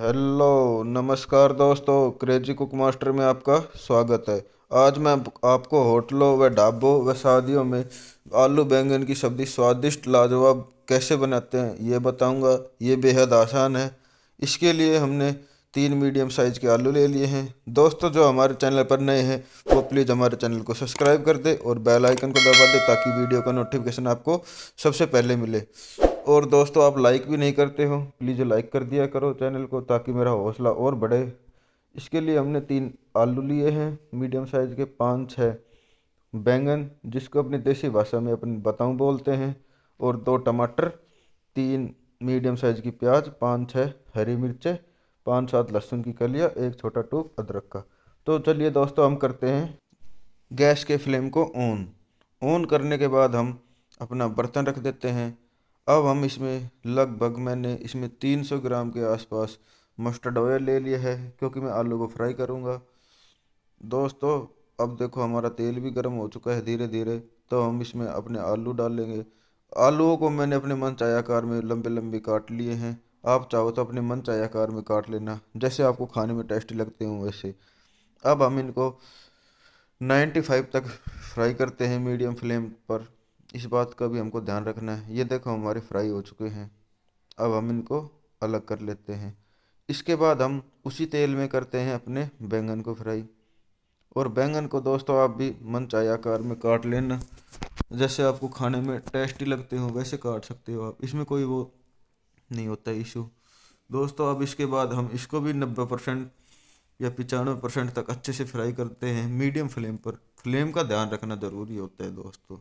hello नमस्कार दोस्तों crazy cook master में आपका स्वागत है आज मैं आपको होटलों व ढाबों व शादियों में आलू बैंगन की सब्ज़ी स्वादिष्ट लाजवाब कैसे बनाते हैं ये बताऊंगा ये बेहद आसान है इसके लिए हमने तीन मीडियम साइज़ के आलू ले लिए हैं दोस्तों जो हमारे चैनल पर नए हैं वो प्लीज़ हमारे चैनल को सब्सक्राइब कर दे और बेल आइकन को दबा दे ताकि वीडियो का नोटिफिकेशन आपको सबसे पहले मिले और दोस्तों आप लाइक भी नहीं करते हो प्लीज़ लाइक कर दिया करो चैनल को ताकि मेरा हौसला और बढ़े इसके लिए हमने तीन आलू लिए हैं मीडियम साइज़ के पाँच छः बैंगन जिसको अपनी देसी भाषा में अपन बताऊँ बोलते हैं और दो टमाटर तीन मीडियम साइज़ की प्याज पाँच छः हरी मिर्चें पाँच सात लहसुन की कलिया एक छोटा टूक अदरक का तो चलिए दोस्तों हम करते हैं गैस के फ्लेम को ऑन ऑन करने के बाद हम अपना बर्तन रख देते हैं अब हम इसमें लगभग मैंने इसमें 300 ग्राम के आसपास मस्टर्ड ऑयल ले लिया है क्योंकि मैं आलू को फ्राई करूँगा दोस्तों अब देखो हमारा तेल भी गर्म हो चुका है धीरे धीरे तो हम इसमें अपने आलू डाल लेंगे आलूओं को मैंने अपने मन चायाकार में लंबे लंबे काट लिए हैं आप चाहो तो अपने मन चायाकार में काट लेना जैसे आपको खाने में टेस्टी लगते हों वैसे अब हम इनको 95 तक फ्राई करते हैं मीडियम फ्लेम पर इस बात का भी हमको ध्यान रखना है ये देखो हमारे फ्राई हो चुके हैं अब हम इनको अलग कर लेते हैं इसके बाद हम उसी तेल में करते हैं अपने बैंगन को फ्राई और बैंगन को दोस्तों आप भी मन चाहे आकार में काट लेना जैसे आपको खाने में टेस्टी लगते हो वैसे काट सकते हो आप इसमें कोई वो नहीं होता इशू दोस्तों अब इसके बाद हम इसको भी नब्बे परसेंट या पचानवे परसेंट तक अच्छे से फ्राई करते हैं मीडियम फ्लेम पर फ्लेम का ध्यान रखना ज़रूरी होता है दोस्तों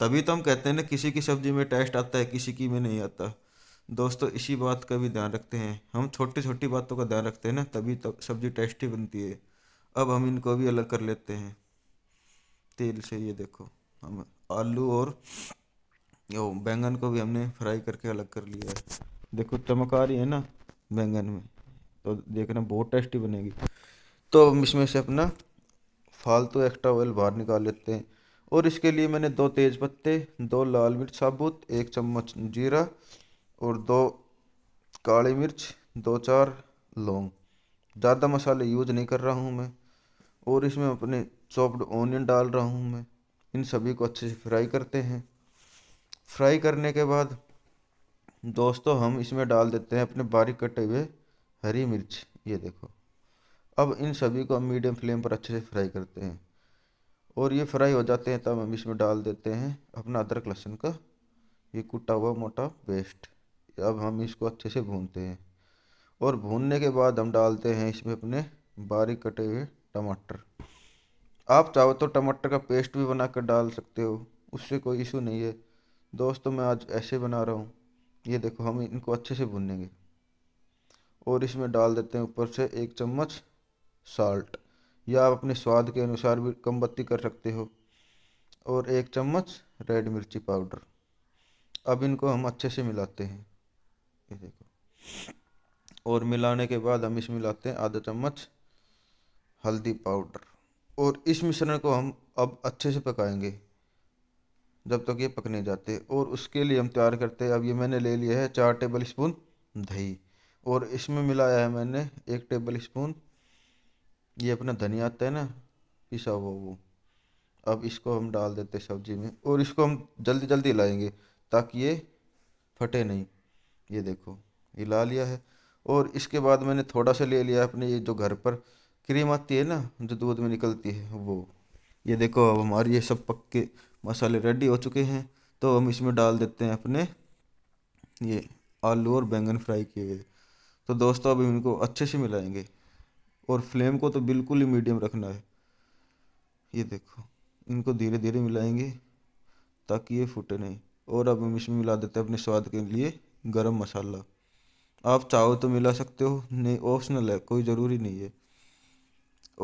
तभी तो हम कहते हैं ना किसी की सब्जी में टेस्ट आता है किसी की में नहीं आता दोस्तों इसी बात का भी ध्यान रखते हैं हम छोटी छोटी बातों का ध्यान रखते हैं ना तभी तो सब्जी टेस्टी बनती है अब हम इनको भी अलग कर लेते हैं तेल से ये देखो हम आलू और यो बैंगन को भी हमने फ्राई करके अलग कर लिया है देखो चमक आ रही है ना बैंगन में तो देखना बहुत टेस्टी बनेगी तो हम इसमें से अपना फालतू तो एक्स्ट्रा ऑयल बाहर निकाल लेते हैं और इसके लिए मैंने दो तेज़ पत्ते दो लाल मिर्च साबुत एक चम्मच जीरा और दो काली मिर्च दो चार लौंग ज़्यादा मसाले यूज नहीं कर रहा हूँ मैं और इसमें अपने चॉप्ड ऑनियन डाल रहा हूँ मैं इन सभी को अच्छे से फ्राई करते हैं फ्राई करने के बाद दोस्तों हम इसमें डाल देते हैं अपने बारीक कटे हुए हरी मिर्च ये देखो अब इन सभी को हम मीडियम फ्लेम पर अच्छे से फ्राई करते हैं और ये फ्राई हो जाते हैं तब हम इसमें डाल देते हैं अपना अदरक लहसुन का ये कुटा हुआ मोटा पेस्ट अब हम इसको अच्छे से भूनते हैं और भूनने के बाद हम डालते हैं इसमें अपने बारीक कटे हुए टमाटर आप चाहो तो टमाटर का पेस्ट भी बना कर डाल सकते हो उससे कोई इशू नहीं है दोस्तों मैं आज ऐसे बना रहा हूँ ये देखो हम इनको अच्छे से भूनेंगे और इसमें डाल देते हैं ऊपर से एक चम्मच साल्ट या आप अपने स्वाद के अनुसार भी कम बत्ती कर सकते हो और एक चम्मच रेड मिर्ची पाउडर अब इनको हम अच्छे से मिलाते हैं ये देखो और मिलाने के बाद हम इसमें मिलाते हैं आधा चम्मच हल्दी पाउडर और इस मिश्रण को हम अब अच्छे से पकाएंगे जब तक ये पकने जाते और उसके लिए हम तैयार करते हैं अब ये मैंने ले लिया है चार टेबल स्पून दही और इसमें मिलाया है मैंने एक टेबल स्पून ये अपना धनिया आता है ना पिसा हुआ वो अब इसको हम डाल देते सब्जी में और इसको हम जल्दी जल्दी हिलाएंगे ताकि ये फटे नहीं ये देखो हिला लिया है और इसके बाद मैंने थोड़ा सा ले लिया अपने ये जो घर पर क्रीम आती है ना जो दूध में निकलती है वो ये देखो अब हमारे ये सब पक्के मसाले रेडी हो चुके हैं तो हम इसमें डाल देते हैं अपने ये आलू और बैंगन फ्राई किए तो दोस्तों अब इनको अच्छे से मिलाएंगे और फ्लेम को तो बिल्कुल ही मीडियम रखना है ये देखो इनको धीरे धीरे मिलाएंगे ताकि ये फूटे नहीं और अब हम इसमें मिला देते हैं अपने स्वाद के लिए गरम मसाला आप चाहो तो मिला सकते हो नहीं ऑप्शनल है कोई ज़रूरी नहीं है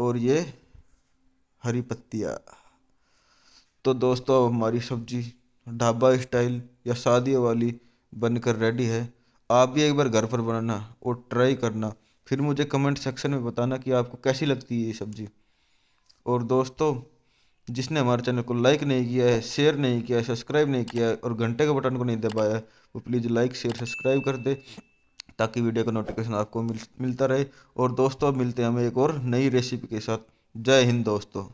और ये हरी पत्तियाँ तो दोस्तों हमारी सब्जी ढाबा स्टाइल या शादी वाली बनकर रेडी है आप भी एक बार घर पर बनाना और ट्राई करना फिर मुझे कमेंट सेक्शन में बताना कि आपको कैसी लगती है ये सब्ज़ी और दोस्तों जिसने हमारे चैनल को लाइक नहीं किया है शेयर नहीं किया है सब्सक्राइब नहीं किया है और घंटे के बटन को नहीं दबाया वो प्लीज़ लाइक शेयर सब्सक्राइब कर दे ताकि वीडियो का नोटिफिकेशन आपको मिल, मिलता रहे और दोस्तों मिलते हैं हमें एक और नई रेसिपी के साथ जय हिंद दोस्तों